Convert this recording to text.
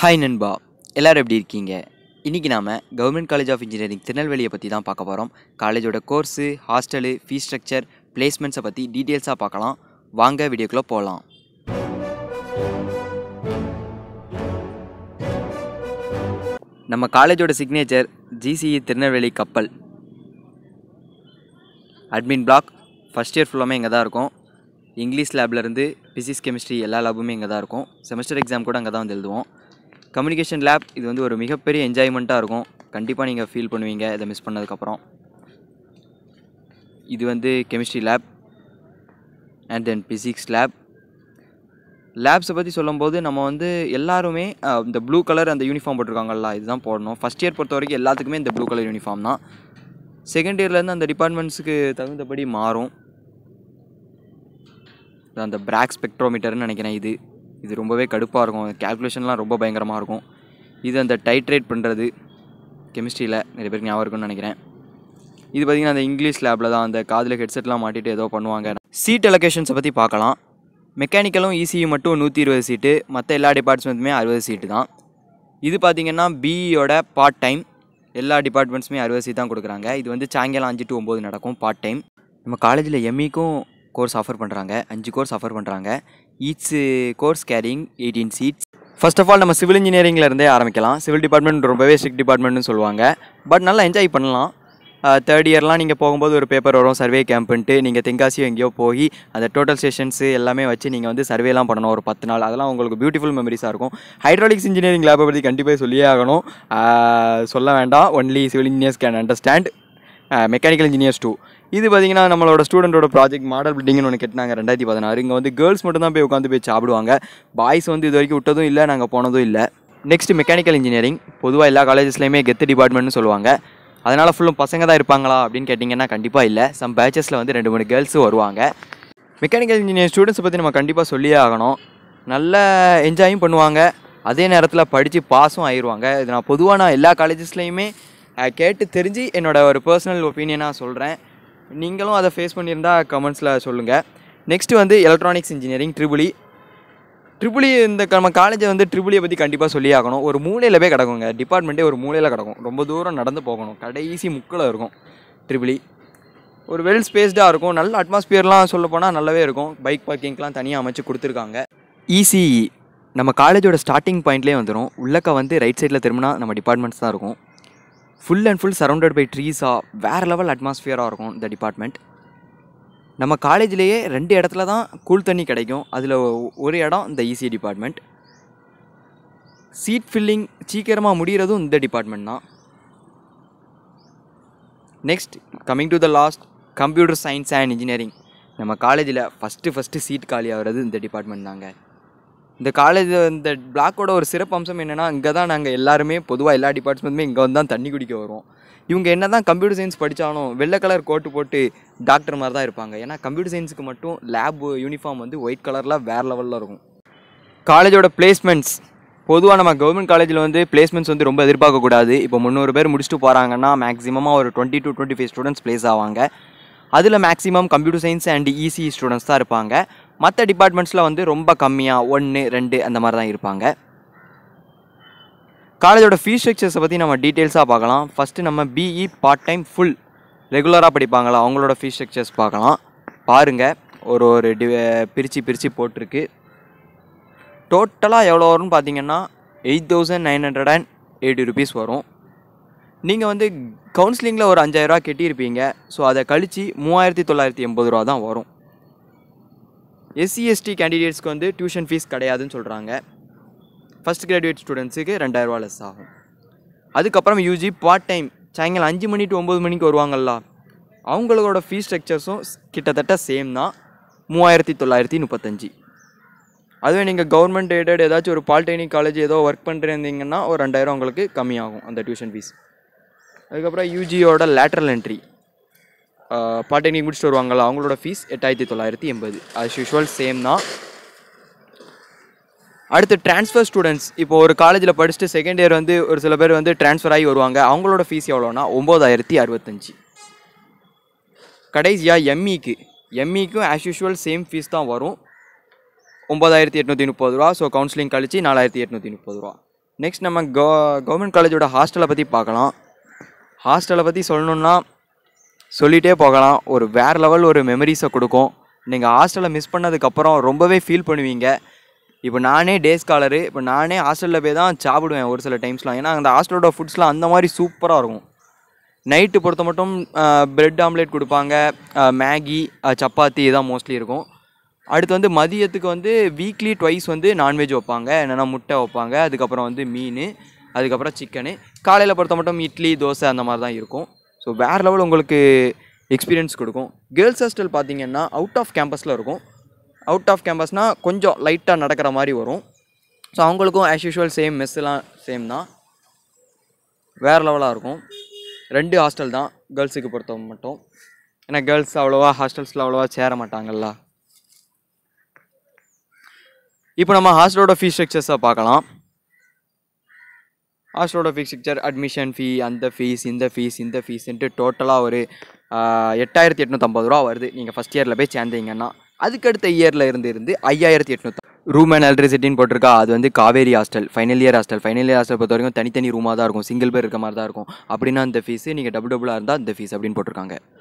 Hi நண்பா எல்லோரும் எப்படி இருக்கீங்க இன்றைக்கி நாம் கவர்மெண்ட் காலேஜ் ஆஃப் இன்ஜினியரிங் திருநெல்வேலியை பற்றி தான் பார்க்க போகிறோம் காலேஜோட கோர்ஸு ஹாஸ்டலு ஃபீஸ் ஸ்ட்ரக்சர் பிளேஸ்மெண்ட்ஸை பற்றி டீட்டெயில்ஸாக பார்க்கலாம் வாங்க வீடியோக்குள்ளே போகலாம் நம்ம காலேஜோட சிக்னேச்சர் ஜிசிஇ திருநெல்வேலி கப்பல் அட்மின் பிளாக் ஃபஸ்ட் இயர் ஃபுல்லாமே இங்கே தான் இருக்கும் இங்கிலீஷ் லேப்லேருந்து ஃபிசிக்ஸ் கெமிஸ்ட்ரி எல்லா லேபுமே இங்கே தான் இருக்கும் செமஸ்டர் எக்ஸாம் கூட அங்கே தான் வந்து எழுதுவோம் கம்யூனிகேஷன் லேப் இது வந்து ஒரு மிகப்பெரிய என்ஜாய்மெண்ட்டாக இருக்கும் கண்டிப்பாக நீங்கள் ஃபீல் பண்ணுவீங்க இதை மிஸ் பண்ணதுக்கப்புறம் இது வந்து chemistry lab and then physics lab லேப்ஸை பற்றி சொல்லும்போது நம்ம வந்து எல்லாருமே இந்த ப்ளூ கலர் அந்த யூனிஃபார்ம் போட்டிருக்காங்கல்ல இதுதான் போடணும் ஃபஸ்ட் இயர் பொறுத்த வரைக்கும் எல்லாத்துக்குமே இந்த ப்ளூ கலர் யூனிஃபார்ம் தான் செகண்ட் இயர்லேருந்து அந்த டிபார்ட்மெண்ட்ஸுக்கு தகுந்தபடி மாறும் அந்த பிராக் ஸ்பெக்ட்ரோமீட்டர்னு நினைக்கிறேன் இது இது ரொம்பவே கடுப்பாக இருக்கும் கேல்குலேஷன்லாம் ரொம்ப பயங்கரமாக இருக்கும் இது அந்த டைட்ரேட் பண்ணுறது கெமிஸ்ட்ரியில் நிறைய பேருக்கு ஞாபகம் இருக்கும்னு நினைக்கிறேன் இது பார்த்திங்கன்னா அந்த இங்கிலீஷ் லேபில் தான் அந்த காதில் ஹெட்செட்லாம் மாட்டிட்டு ஏதோ பண்ணுவாங்க சீட் அலொகேஷன்ஸை பற்றி பார்க்கலாம் மெக்கானிக்கலும் இசிஇ e மட்டும் நூற்றி இருபது சீட்டு மற்ற எல்லா டிபார்ட்மெண்ட்ஸுமே அறுபது சீட்டு தான் இது பார்த்திங்கன்னா பிஇயோட e பார்ட் டைம் எல்லா டிபார்ட்மெண்ட்ஸுமே அறுபது சீட் தான் கொடுக்குறாங்க இது வந்து சாயங்காலம் அஞ்சு டு ஒம்பது நடக்கும் பார்ட் டைம் நம்ம காலேஜில் எம்இக்கும் கோர்ஸ் ஆஃபர் பண்ணுறாங்க அஞ்சு கோர்ஸ் ஆஃபர் பண்ணுறாங்க each course carrying eighteen seats first of all நம்ம சிவில் இன்ஜினியரிங்லேருந்தே ஆரம்பிக்கலாம் சிவில் டிபார்ட்மெண்ட் ரொம்பவே ஸ்ட்ரிக் டிபார்ட்மெண்ட்னு சொல்லுவாங்க பட் நல்லா என்ஜாய் பண்ணலாம் தேர்ட் uh, இயர்லாம் நீங்கள் போகும்போது ஒரு பேப்பர் வரும் சர்வே கேம்ப்ன்ட்டு நீங்கள் தென்காசியோ எங்கேயோ போய் அந்த டோட்டல் ஸ்டேஷன்ஸு எல்லாமே வச்சு நீங்கள் வந்து சர்வேலாம் பண்ணணும் ஒரு பத்து நாள் அதெல்லாம் உங்களுக்கு பியூட்டிஃபுல் மெமரிஸாக இருக்கும் ஹைட்ராலிக்ஸ் இன்ஜினியரிங் லேபை பற்றி கண்டிப்பாக சொல்லியே ஆகணும் uh, சொல்ல வேண்டாம் only civil engineers can understand mechanical engineers too இது பார்த்திங்கன்னா நம்மளோட ஸ்டூடெண்ட்டோட ப்ராஜெக்ட் மாடல் பில்டிங்னு ஒன்று கேட்டாங்க ரெண்டாயிரத்தி பதினாறு இங்கே வந்து கேர்ள்ஸ் மட்டும் தான் போய் உட்காந்து போய் சாப்பிடுவாங்க பாய்ஸ் வந்து இது வரைக்கும் விட்டதும் இல்லை நாங்கள் போனதும் இல்லை நெக்ஸ்ட் மெக்கானிக்கல் இன்ஜினியரிங் பொதுவாக எல்லா காலேஜஸ்லையுமே கெத்து டிபார்ட்மெண்ட்னு சொல்லுவாங்க அதனால் ஃபுல்லும் பசங்க தான் இருப்பாங்களா அப்படின்னு கேட்டிங்கன்னா கண்டிப்பாக இல்லை சம் பேச்சஸில் வந்து ரெண்டு மூணு கேர்ள்ஸும் வருவாங்க மெக்கானிக்கல் இன்ஜினியரிங் ஸ்டூடெண்ட்ஸ் பற்றி நம்ம கண்டிப்பாக சொல்லியே ஆகணும் நல்ல என்ஜாயும் பண்ணுவாங்க அதே நேரத்தில் படித்து பாஸும் ஆயிடுவாங்க இது நான் பொதுவாக நான் எல்லா காலேஜஸ்லேயுமே கேட்டு தெரிஞ்சு என்னோடய ஒரு பர்சனல் ஒப்பீனியனாக சொல்கிறேன் நீங்களும் அதை ஃபேஸ் பண்ணியிருந்தால் கமெண்ட்ஸில் சொல்லுங்கள் நெக்ஸ்ட்டு வந்து எலக்ட்ரானிக்ஸ் இன்ஜினியரிங் ட்ரிபிளி ட்ரிபிளி இந்த நம்ம காலேஜை வந்து ட்ரிபிளியை பற்றி கண்டிப்பாக சொல்லி ஆகணும் ஒரு மூலையில் போய் கிடக்குங்க டிபார்ட்மெண்ட்டே ஒரு மூலையில் கிடக்கும் ரொம்ப தூரம் நடந்து போகணும் கடைசி முக்கில் இருக்கும் ட்ரிபிளி ஒரு வெல் ஸ்பேஸ்டாக இருக்கும் நல்ல அட்மாஸ்பியர்லாம் சொல்ல போனால் நல்லாவே இருக்கும் பைக் பார்க்கிங்லாம் தனியாக அமைச்சு கொடுத்துருக்காங்க இசிஇ e e. நம்ம காலேஜோட ஸ்டார்டிங் பாயிண்ட்லேயே வந்துடும் உள்ளக்க வந்து ரைட் சைடில் திரும்பினா நம்ம டிபார்ட்மெண்ட்ஸ் தான் இருக்கும் full and full surrounded by ட்ரீஸாக வேறு லெவல் அட்மாஸ்ஃபியராக இருக்கும் இந்த டிபார்ட்மெண்ட் நம்ம காலேஜ்லேயே ரெண்டு இடத்துல தான் கூல் தண்ணி கிடைக்கும் அதில் ஒரு இடம் இந்த EC e department seat filling சீக்கிரமாக முடிகிறதும் இந்த டிபார்ட்மெண்ட் தான் next coming to the last computer science and engineering நம்ம காலேஜில் ஃபஸ்ட்டு ஃபஸ்ட்டு சீட் காலி ஆகிறது இந்த டிபார்ட்மெண்ட் தாங்க இந்த காலேஜ் இந்த பிளாக்கோட ஒரு சிறப்பு அம்சம் என்னென்னா இங்கே தான் நாங்கள் எல்லாருமே பொதுவாக எல்லா டிபார்ட்மெண்ட்டுமே இங்கே வந்து தான் தண்ணி குடிக்க வரும் இவங்க என்ன தான் கம்ப்யூட்டர் சயின்ஸ் படித்தாலும் வெள்ளை கலர் கோட்டு போட்டு டாக்டர் மாதிரி தான் இருப்பாங்க ஏன்னா கம்ப்யூட்டர் சயின்ஸுக்கு மட்டும் லேப் யூனிஃபார்ம் வந்து ஒயிட் கலரில் வேறு லெவலில் இருக்கும் காலேஜோட பிளேஸ்மெண்ட்ஸ் பொதுவாக நம்ம கவர்மெண்ட் காலேஜில் வந்து பிளேஸ்மெண்ட்ஸ் வந்து ரொம்ப எதிர்பார்க்கக்கூடாது இப்போ முந்நூறு பேர் முடிச்சுட்டு போகிறாங்கன்னா மேக்ஸிமமாக ஒரு twenty to twenty five students place ஆவாங்க அதில் maximum computer science and EC students தான் இருப்பாங்க மற்ற டிபார்ட்மெண்ட்ஸில் வந்து ரொம்ப கம்மியாக ஒன்று ரெண்டு அந்த மாதிரி தான் இருப்பாங்க காலேஜோட ஃபீஸ் ஸ்ட்ரக்சர்ஸை பற்றி நம்ம டீட்டெயில்ஸாக பார்க்கலாம் ஃபஸ்ட்டு நம்ம பிஇ பார்ட் டைம் ஃபுல் ரெகுலராக படிப்பாங்களா அவங்களோட ஃபீஸ் ஸ்ட்ரக்சர்ஸ் பார்க்கலாம் பாருங்கள் ஒரு ஒரு டி பிரித்து பிரித்து போட்டிருக்கு டோட்டலாக எவ்வளோ வரும்னு பார்த்தீங்கன்னா eight thousand nine hundred and eighty rupees வரும் நீங்கள் வந்து கவுன்சிலிங்கில் ஒரு அஞ்சாயிரரூவா கட்டியிருப்பீங்க ஸோ அதை கழித்து மூவாயிரத்தி தொள்ளாயிரத்தி எண்பது ரூபா தான் வரும் எஸ்சிஎஸ்டி கேண்டிடேட்ஸ்க்கு e வந்து டியூஷன் ஃபீஸ் கிடையாதுன்னு சொல்கிறாங்க ஃபஸ்ட் கிராஜுவேட் ஸ்டூடெண்ட்ஸுக்கு ரெண்டாயிரரூவா லெஸ் ஆகும் அதுக்கப்புறம் யூஜி பார்ட் டைம் சாயங்காலம் அஞ்சு மணி டு ஒம்பது மணிக்கு வருவாங்கள்ல அவங்களோட ஃபீஸ் ஸ்ட்ரக்சர்ஸும் கிட்டத்தட்ட சேம் தான் மூவாயிரத்தி தொள்ளாயிரத்தி முப்பத்தஞ்சு அதுவே நீங்கள் கவர்மெண்ட் எய்டட் ஏதாச்சும் ஒரு பாலிடெக்னிக் காலேஜ் ஏதோ ஒர்க் பண்ணிருந்தீங்கன்னா ஒரு ரெண்டாயிரம் உங்களுக்கு கம்மியாகும் அந்த டியூஷன் ஃபீஸ் அதுக்கப்புறம் யூஜியோட லேட்ரல் என்ட்ரி பாட்டெக்னிக் முடிச்சுட்டு வருவாங்களா அவங்களோட ஃபீஸ் எட்டாயிரத்தி தொள்ளாயிரத்தி எண்பது அஸ் யூஷுவல் சேம் தான் அடுத்து டிரான்ஸ்ஃபர் ஸ்டூடெண்ட்ஸ் இப்போ ஒரு காலேஜில் படிச்சுட்டு செகண்ட் இயர் வந்து ஒரு சில பேர் வந்து டிரான்ஸ்ஃபர் ஆகி வருவாங்க அவங்களோட ஃபீஸ் எவ்வளோனா ஒம்பதாயிரத்தி அறுபத்தஞ்சி கடைசியாக எம்இக்கு e எம்இக்கும் e as usual same fees தான் வரும் ஒம்பதாயிரத்தி எட்நூற்றி முப்பது ரூபா ஸோ கவுன்சிலிங் கழிச்சு நாலாயிரத்தி எட்நூற்றி முப்பது ரூபா நெக்ஸ்ட் நம்ம கவர்மெண்ட் காலேஜோட ஹாஸ்டலை பற்றி பார்க்கலாம் ஹாஸ்டலை பற்றி சொல்லணுன்னா சொல்லிகிட்டே போகலாம் ஒரு வேற லெவல் ஒரு மெமரிஸை கொடுக்கும் நீங்கள் ஹாஸ்டலில் மிஸ் பண்ணதுக்கப்புறம் ரொம்பவே ஃபீல் பண்ணுவீங்க இப்போ நானே டே ஸ்காலரு இப்போ நானே ஹாஸ்டலில் போய் தான் சாப்பிடுவேன் ஒரு சில டைம்ஸ்லாம் ஏன்னா அந்த ஹாஸ்டலோட ஃபுட்ஸ்லாம் அந்த மாதிரி சூப்பராக இருக்கும் நைட்டு பொறுத்த மட்டும் ப்ரெட் ஆம்லேட் கொடுப்பாங்க மேகி சப்பாத்தி இதான் மோஸ்ட்லி இருக்கும் அடுத்து வந்து மதியத்துக்கு வந்து வீக்லி ட்வைஸ் வந்து நான்வெஜ் வைப்பாங்க என்னென்னா முட்டை வைப்பாங்க அதுக்கப்புறம் வந்து மீன் அதுக்கப்புறம் சிக்கனு காலையில் பொறுத்த மட்டும் இட்லி தோசை அந்த மாதிரி தான் இருக்கும் ஸோ வேறு லெவல் உங்களுக்கு எக்ஸ்பீரியன்ஸ் கொடுக்கும் கேர்ள்ஸ் ஹாஸ்டல் பார்த்திங்கன்னா அவுட் ஆஃப் கேம்பஸில் இருக்கும் அவுட் ஆஃப் கேம்பஸ்னால் கொஞ்சம் லைட்டாக நடக்கிற மாதிரி வரும் ஸோ அவங்களுக்கும் ஆஸ் யூஷுவல் சேம் மெஸ்ஸெலாம் சேம் தான் வேறு லெவலாக இருக்கும் ரெண்டு ஹாஸ்டல் தான் கேர்ள்ஸுக்கு பொறுத்த மட்டும் ஏன்னா கேர்ள்ஸ் அவ்வளோவா ஹாஸ்டல்ஸில் அவ்வளோவா சேர மாட்டாங்கல்ல இப்போ நம்ம ஹாஸ்டலோட ஃபீஸ் ஸ்ட்ரக்சர்ஸை பார்க்கலாம் ஃபீஸ் ஸ்ட்ரக்சர் அட்மிஷன் ஃபீ அந்த ஃபீஸ் இந்த ஃபீஸ் இந்த ஃபீஸ்ன்ட்டு டோட்டலாக ஒரு எட்டாயிரத்தி எட்நூற்றம்பது ரூபா வருது நீங்கள் ஃபஸ்ட் இயரில் போய் சேர்ந்தீங்கன்னா அதுக்கடுத்த இயரில் இருந்து இருந்து ஐயாயிரத்தி எட்நூற்றி ரூம் அண்ட் எலக்ட்ரிசிட்டின்னு போட்டிருக்கா அது வந்து Kaveri hostel final year hostel final year hostel பொறுத்த வரைக்கும் தனித்தனி ரூமாக தான் இருக்கும் சிங்கிள் பேர் இருக்க மாதிரி தான் இருக்கும் அப்படின்னா அந்த ஃபீஸு நீங்கள் டபுள் டபுளாக இருந்தால் அந்த ஃபீஸ் அப்படின்னு போட்டிருக்காங்க